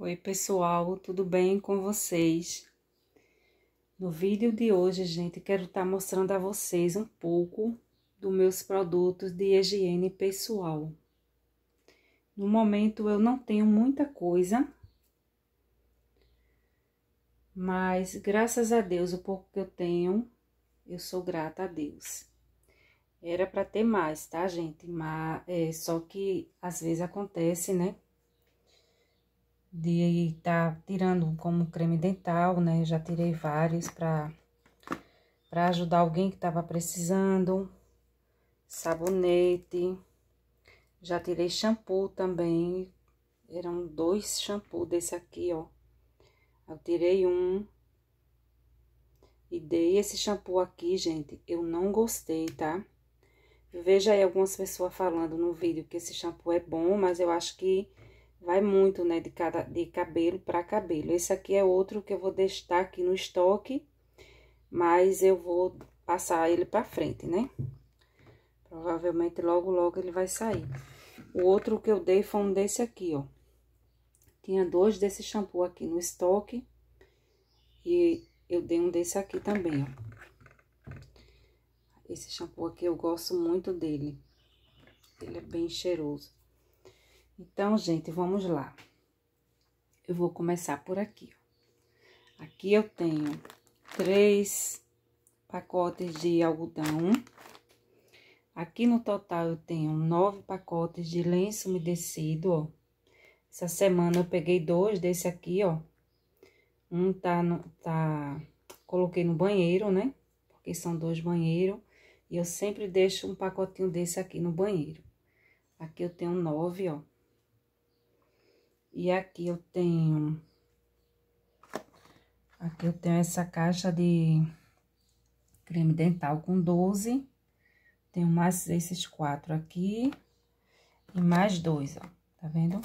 Oi, pessoal, tudo bem com vocês? No vídeo de hoje, gente, quero estar tá mostrando a vocês um pouco dos meus produtos de higiene pessoal. No momento, eu não tenho muita coisa, mas graças a Deus, o pouco que eu tenho, eu sou grata a Deus. Era para ter mais, tá, gente? Mas é, só que às vezes acontece, né? de estar tá tirando como creme dental, né? Já tirei vários para para ajudar alguém que estava precisando. Sabonete. Já tirei shampoo também. Eram dois shampoo desse aqui, ó. Eu tirei um e dei esse shampoo aqui, gente. Eu não gostei, tá? Eu vejo aí algumas pessoas falando no vídeo que esse shampoo é bom, mas eu acho que Vai muito, né, de, cada, de cabelo para cabelo. Esse aqui é outro que eu vou deixar aqui no estoque, mas eu vou passar ele para frente, né? Provavelmente logo, logo ele vai sair. O outro que eu dei foi um desse aqui, ó. Tinha dois desse shampoo aqui no estoque. E eu dei um desse aqui também, ó. Esse shampoo aqui eu gosto muito dele. Ele é bem cheiroso. Então, gente, vamos lá. Eu vou começar por aqui. Ó. Aqui eu tenho três pacotes de algodão. Aqui no total eu tenho nove pacotes de lenço umedecido, ó. Essa semana eu peguei dois desse aqui, ó. Um tá, no, tá coloquei no banheiro, né? Porque são dois banheiros. E eu sempre deixo um pacotinho desse aqui no banheiro. Aqui eu tenho nove, ó. E aqui eu tenho... Aqui eu tenho essa caixa de creme dental com 12. Tenho mais esses quatro aqui. E mais dois, ó. Tá vendo?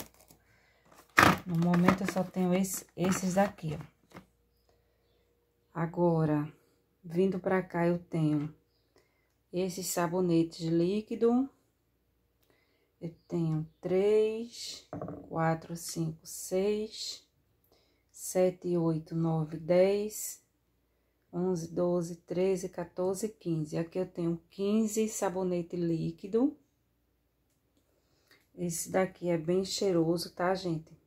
No momento eu só tenho esse, esses daqui, ó. Agora, vindo pra cá eu tenho esses sabonetes líquido eu tenho três, quatro, cinco, seis, sete, oito, nove, dez, onze, doze, treze, 14, quinze. Aqui eu tenho quinze sabonete líquido. Esse daqui é bem cheiroso, tá, gente?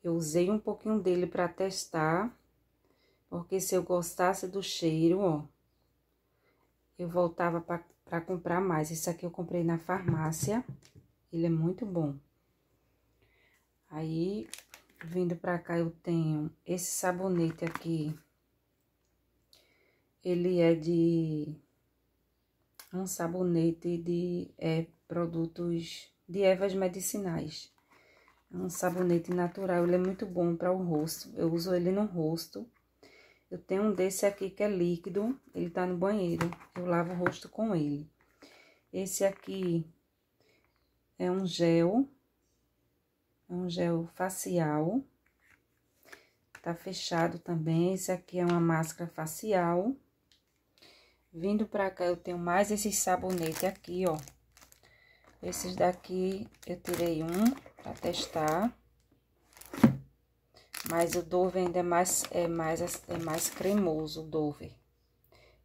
Eu usei um pouquinho dele para testar, porque se eu gostasse do cheiro, ó, eu voltava para para comprar mais. Esse aqui eu comprei na farmácia, ele é muito bom. Aí, vindo pra cá, eu tenho esse sabonete aqui. Ele é de... Um sabonete de é, produtos de ervas medicinais. É um sabonete natural, ele é muito bom para o rosto. Eu uso ele no rosto eu tenho um desse aqui que é líquido, ele tá no banheiro, eu lavo o rosto com ele. Esse aqui é um gel, é um gel facial, tá fechado também. Esse aqui é uma máscara facial. Vindo pra cá, eu tenho mais esses sabonetes aqui, ó. Esses daqui eu tirei um pra testar. Mas o Dove ainda é mais, é mais, é mais cremoso, o Dove.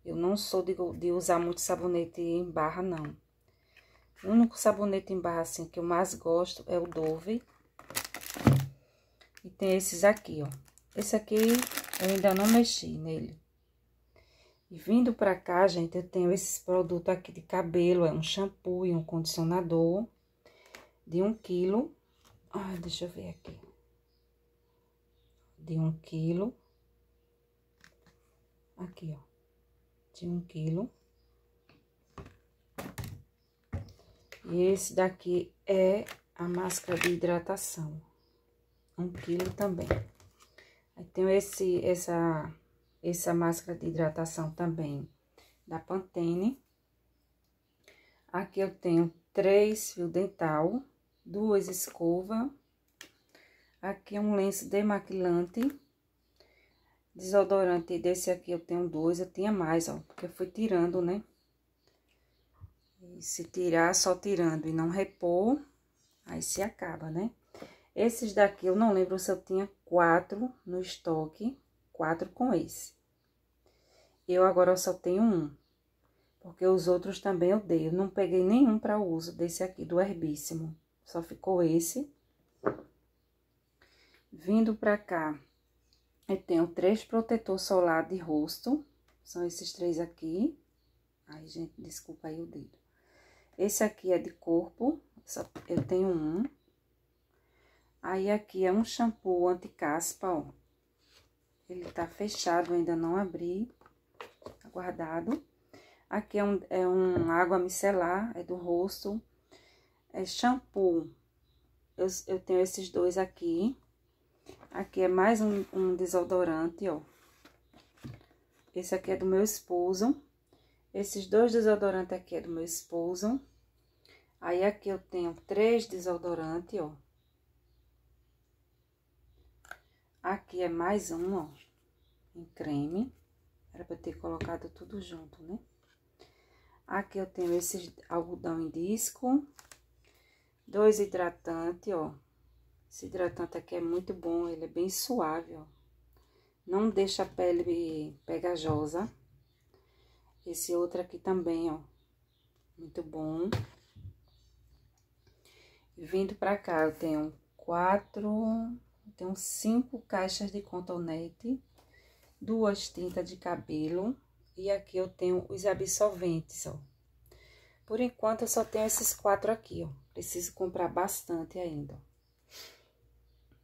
Eu não sou de, de usar muito sabonete em barra, não. O único sabonete em barra, assim, que eu mais gosto é o Dove. E tem esses aqui, ó. Esse aqui eu ainda não mexi nele. E vindo pra cá, gente, eu tenho esses produtos aqui de cabelo. É um shampoo e um condicionador de um quilo. Ai, deixa eu ver aqui de um quilo. Aqui, ó. De um quilo. E esse daqui é a máscara de hidratação. Um quilo também. Aí tenho esse, essa, essa máscara de hidratação também da Pantene. Aqui eu tenho três fio dental, duas escova Aqui é um lenço demaquilante. Desodorante desse aqui eu tenho dois, eu tinha mais, ó, porque eu fui tirando, né? E se tirar, só tirando e não repor, aí se acaba, né? Esses daqui eu não lembro se eu tinha quatro no estoque, quatro com esse. Eu agora só tenho um, porque os outros também eu dei. Eu não peguei nenhum para uso desse aqui, do herbíssimo. Só ficou esse Vindo para cá, eu tenho três protetor solar de rosto, são esses três aqui. Ai, gente, desculpa aí o dedo. Esse aqui é de corpo, eu tenho um. Aí aqui é um shampoo anti-caspa, ó. Ele tá fechado, ainda não abri, tá guardado. Aqui é um, é um água micelar, é do rosto. É shampoo, eu, eu tenho esses dois aqui, Aqui é mais um, um desodorante, ó. Esse aqui é do meu esposo. Esses dois desodorantes aqui é do meu esposo. Aí aqui eu tenho três desodorantes, ó. Aqui é mais um, ó, em creme. Era pra eu ter colocado tudo junto, né? Aqui eu tenho esse algodão em disco. Dois hidratantes, ó, esse hidratante aqui é muito bom, ele é bem suave, ó. Não deixa a pele pegajosa. Esse outro aqui também, ó. Muito bom. Vindo pra cá, eu tenho quatro... Eu tenho cinco caixas de contornete. Duas tintas de cabelo. E aqui eu tenho os absorventes, ó. Por enquanto, eu só tenho esses quatro aqui, ó. Preciso comprar bastante ainda, ó.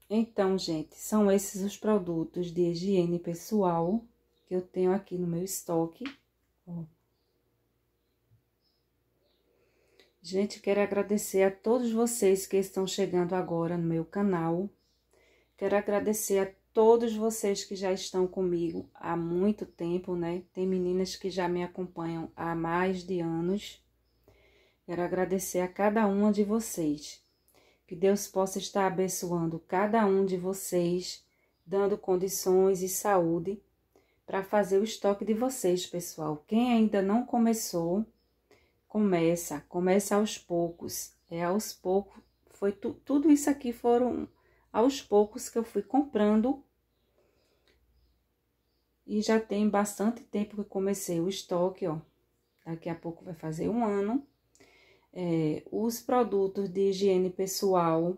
Então, gente, são esses os produtos de higiene pessoal que eu tenho aqui no meu estoque. Gente, quero agradecer a todos vocês que estão chegando agora no meu canal. Quero agradecer a todos vocês que já estão comigo há muito tempo, né? Tem meninas que já me acompanham há mais de anos. Quero agradecer a cada uma de vocês. Que Deus possa estar abençoando cada um de vocês, dando condições e saúde para fazer o estoque de vocês, pessoal. Quem ainda não começou, começa, começa aos poucos. É aos poucos, foi tu, tudo isso aqui foram aos poucos que eu fui comprando. E já tem bastante tempo que comecei o estoque, ó. Daqui a pouco vai fazer um ano é, os produtos de higiene pessoal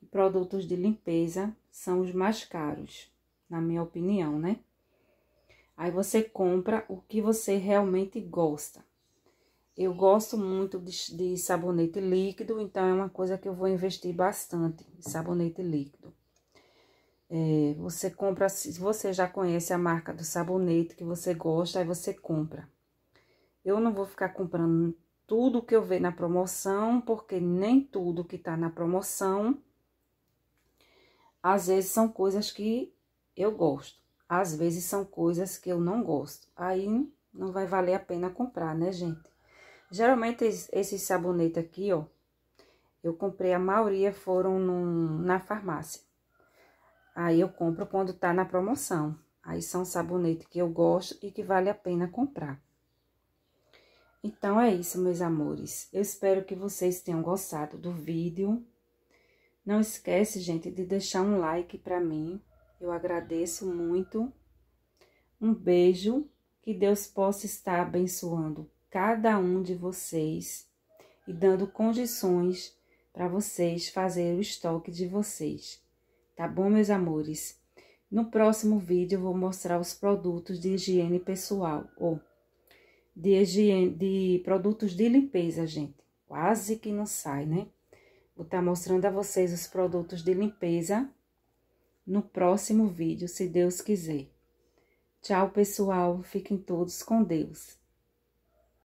e produtos de limpeza são os mais caros, na minha opinião, né? Aí você compra o que você realmente gosta. Eu gosto muito de, de, sabonete líquido, então é uma coisa que eu vou investir bastante, sabonete líquido. É, você compra, se você já conhece a marca do sabonete que você gosta, aí você compra. Eu não vou ficar comprando tudo que eu ver na promoção, porque nem tudo que tá na promoção, às vezes são coisas que eu gosto, às vezes são coisas que eu não gosto. Aí não vai valer a pena comprar, né, gente? Geralmente esse sabonete aqui, ó, eu comprei a maioria foram num, na farmácia. Aí eu compro quando tá na promoção. Aí são sabonetes que eu gosto e que vale a pena comprar. Então é isso, meus amores. Eu espero que vocês tenham gostado do vídeo. Não esquece, gente, de deixar um like para mim. Eu agradeço muito. Um beijo. Que Deus possa estar abençoando cada um de vocês e dando condições para vocês fazerem o estoque de vocês. Tá bom, meus amores? No próximo vídeo, eu vou mostrar os produtos de higiene pessoal ou de, de produtos de limpeza, gente. Quase que não sai, né? Vou estar tá mostrando a vocês os produtos de limpeza no próximo vídeo, se Deus quiser. Tchau, pessoal. Fiquem todos com Deus.